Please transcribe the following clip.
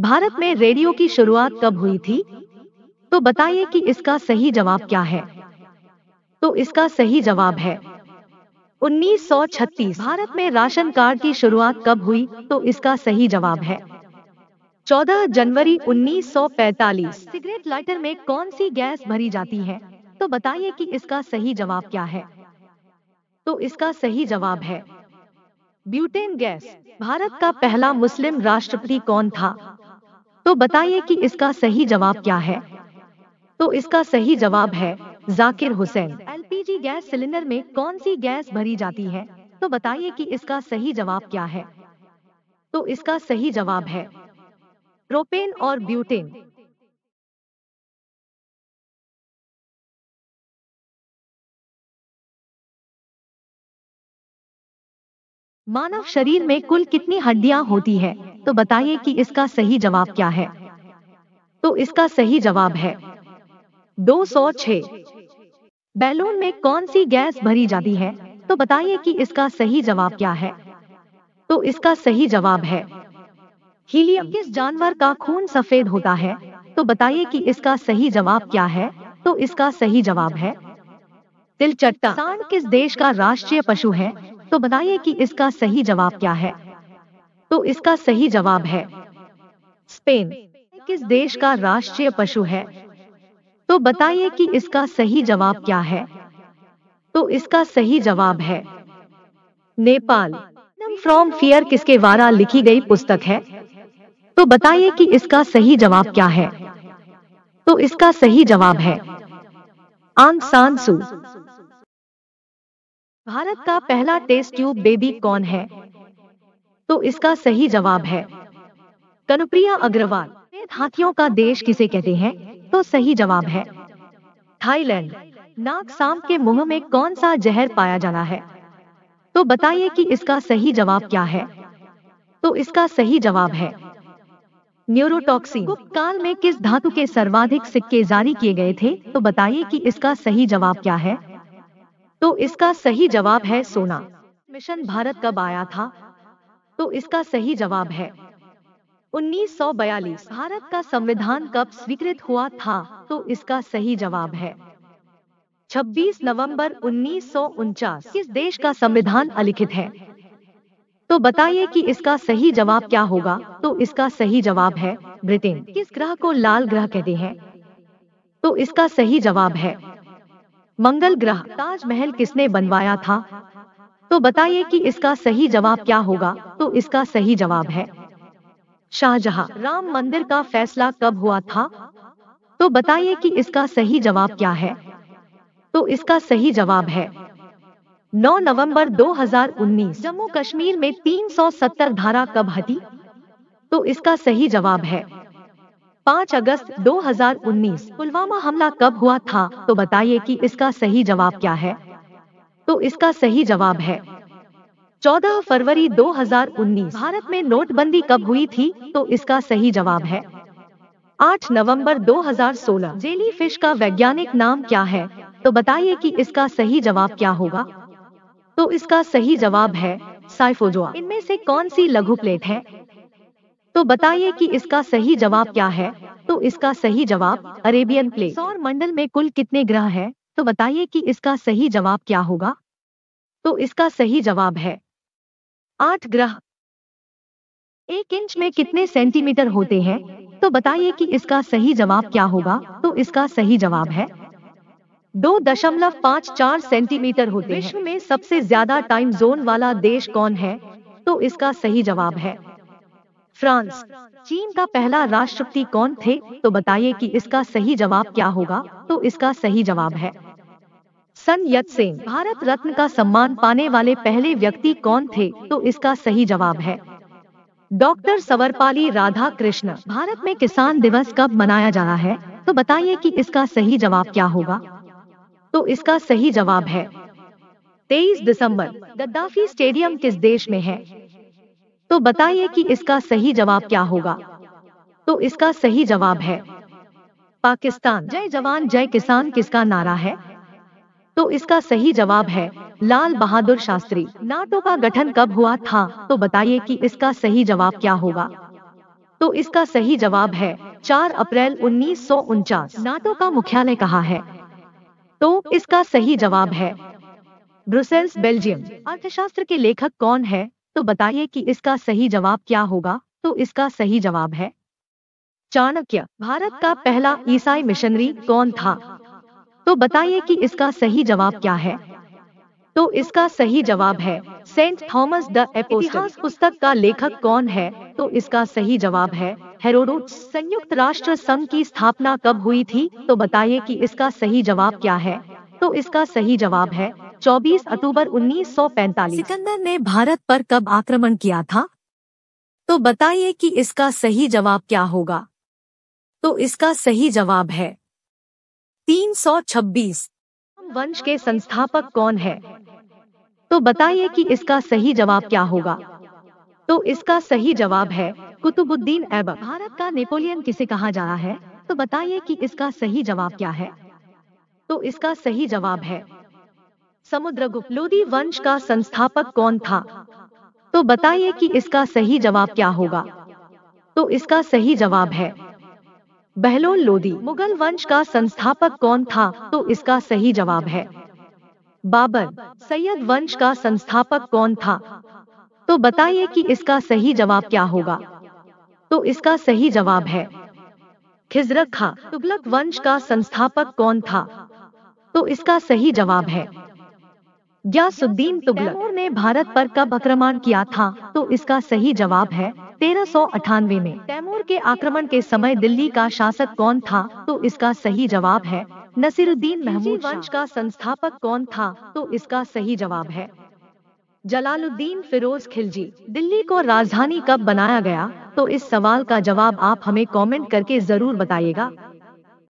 भारत में रेडियो की शुरुआत कब हुई थी तो बताइए कि इसका सही जवाब क्या है तो इसका सही जवाब है 1936 भारत में राशन कार्ड की शुरुआत कब हुई तो इसका सही जवाब है 14 जनवरी 1945 सिगरेट लाइटर में कौन सी गैस भरी जाती है तो बताइए कि इसका सही जवाब क्या है तो इसका सही जवाब है ब्यूटेन गैस भारत का पहला मुस्लिम राष्ट्रपति कौन था तो बताइए कि इसका सही जवाब क्या है तो इसका सही जवाब है Zakir Hussain LPG gas cylinder में कौन सी गैस भरी जाती है तो बताइए कि इसका सही जवाब क्या है तो इसका सही जवाब है प्रोपेन और ब्यूटेन मानव शरीर में कुल कितनी हड्डियां होती है तो बताइए कि इसका सही जवाब क्या है तो इसका सही जवाब है 206 बैलून में कौन सी गैस भरी जाती है तो बताइए कि इसका सही जवाब क्या है तो इसका सही जवाब है हीलियम किस जानवर का खून सफेद होता है तो बताइए कि इसका सही जवाब क्या है तो इसका सही जवाब है तिलचट्टा किस देश का राष्ट्रीय पशु है तो बताइए कि इसका सही जवाब क्या है तो इसका सही जवाब है स्पेन किस देश का राष्ट्रीय पशु है तो बताइए कि इसका सही जवाब क्या है तो इसका सही जवाब है नेपाल फ्रॉम फियर किसके द्वारा लिखी गई पुस्तक है तो बताइए कि इसका सही जवाब क्या है तो इसका सही जवाब है आंग सान सू भारत का पहला टेस्ट ट्यूब बेबी कौन है तो इसका सही जवाब है कनुप्रिया अग्रवाल हाथियों का देश किसे कहते हैं तो सही जवाब है थाईलैंड नाग सांप के मुंह में कौन सा जहर पाया जाना है तो बताइए कि इसका सही जवाब क्या है तो इसका सही जवाब है न्यूरोटॉक्सिन काल में किस धातु के सर्वाधिक सिक्के जारी किए गए थे तो बताइए कि इसका सही जवाब क्या है तो इसका सही जवाब है सोना मिशन भारत कब आया था तो इसका सही जवाब है 1942 भारत का संविधान कब स्वीकृत हुआ था तो इसका सही जवाब है 26 नवंबर उन्नीस किस देश का संविधान अलिखित है तो बताइए कि इसका सही जवाब क्या होगा तो इसका सही जवाब है ब्रिटेन किस ग्रह को लाल ग्रह कहते हैं तो इसका सही जवाब है मंगल ग्रह ताजमहल किसने बनवाया था तो बताइए कि इसका सही जवाब क्या होगा तो इसका सही जवाब है शाहजहां राम मंदिर का फैसला कब हुआ था तो बताइए कि इसका सही जवाब क्या है तो इसका सही जवाब है 9 नवंबर 2019 जम्मू कश्मीर में 370 धारा कब हटी तो इसका सही जवाब है 5 अगस्त 2019 पुलवामा हमला कब हुआ था तो बताइए कि इसका सही जवाब क्या है तो इसका सही जवाब है 14 फरवरी 2019 भारत में नोटबंदी कब हुई थी तो इसका सही जवाब है 8 नवंबर 2016 जेली फिश का वैज्ञानिक नाम क्या है तो बताइए कि इसका सही जवाब क्या होगा तो इसका सही जवाब है साइफोजोआ इनमें से कौन सी लघु प्लेट है तो बताइए कि इसका सही जवाब क्या है तो इसका सही जवाब अरेबियन प्लेट सौर मंडल में कुल कितने ग्रह हैं तो बताइए कि इसका सही जवाब क्या होगा तो इसका सही जवाब है आठ ग्रह एक इंच में कितने सेंटीमीटर होते हैं तो बताइए कि इसका सही जवाब क्या होगा तो इसका सही जवाब है दो दशमलव पाँच चार सेंटीमीटर होते हैं विश्व में सबसे ज्यादा टाइम जोन वाला देश कौन है तो इसका सही जवाब है फ्रांस चीन का पहला राष्ट्रपति कौन थे तो बताइए कि इसका सही जवाब क्या होगा तो इसका सही जवाब है सन यत सेन भारत रत्न का सम्मान पाने वाले पहले व्यक्ति कौन थे तो इसका सही जवाब है डॉक्टर सवरपाली राधा कृष्ण भारत में किसान दिवस कब मनाया जा रहा है तो बताइए कि इसका सही जवाब क्या होगा तो इसका सही जवाब है 23 दिसंबर गद्दाफी स्टेडियम किस देश में है तो बताइए कि इसका सही जवाब क्या होगा तो इसका सही जवाब है पाकिस्तान जय जवान जय किसान किसका नारा है तो इसका सही जवाब है लाल बहादुर शास्त्री नाटो का गठन कब हुआ था तो बताइए कि इसका सही जवाब क्या होगा तो इसका सही जवाब है 4 अप्रैल उन्नीस नाटो का मुख्यालय कहा है तो इसका सही जवाब है ब्रुसेल्स बेल्जियम अर्थशास्त्र के लेखक कौन है तो बताइए कि इसका सही जवाब क्या होगा तो इसका सही जवाब है चाणक्य भारत का पहला ईसाई मिशनरी कौन था तो बताइए कि इसका सही जवाब क्या है तो इसका सही जवाब है सेंट थॉमस द एपोस्टल पुस्तक का लेखक कौन है तो इसका सही जवाब है हेरोडोट संयुक्त राष्ट्र संघ की स्थापना कब हुई थी तो बताइए कि इसका सही जवाब क्या है तो इसका सही जवाब है 24 अक्टूबर 1945 सिकंदर ने भारत पर कब आक्रमण किया था तो बताइए कि इसका सही जवाब क्या होगा तो इसका सही जवाब है तीन सौ छब्बीस वंश के संस्थापक कौन है तो बताइए कि इसका सही जवाब क्या होगा तो इसका सही जवाब है कुतुबुद्दीन ऐबक भारत का नेपोलियन किसे कहा जा रहा है तो बताइए कि इसका सही जवाब क्या है तो इसका सही जवाब है समुद्रगुप्त लोदी वंश का संस्थापक कौन था तो बताइए कि इसका सही जवाब क्या होगा तो इसका सही जवाब है बहलोल लोदी मुगल वंश का संस्थापक कौन था तो इसका सही जवाब है बाबर सैयद वंश का संस्थापक कौन था तो बताइए कि इसका सही जवाब क्या होगा तो इसका सही जवाब है खिजरत खा तुगलक वंश का संस्थापक कौन था तो इसका सही जवाब है ग्यासुद्दीन तुगलक ने भारत पर कब आक्रमण किया था तो इसका सही जवाब है तेरह में तैमूर के आक्रमण के समय दिल्ली का शासक कौन था तो इसका सही जवाब है नसीरुद्दीन महमूद वंश का संस्थापक कौन था तो इसका सही जवाब है जलालुद्दीन फिरोज खिलजी दिल्ली को राजधानी कब बनाया गया तो इस सवाल का जवाब आप हमें कमेंट करके जरूर बताइएगा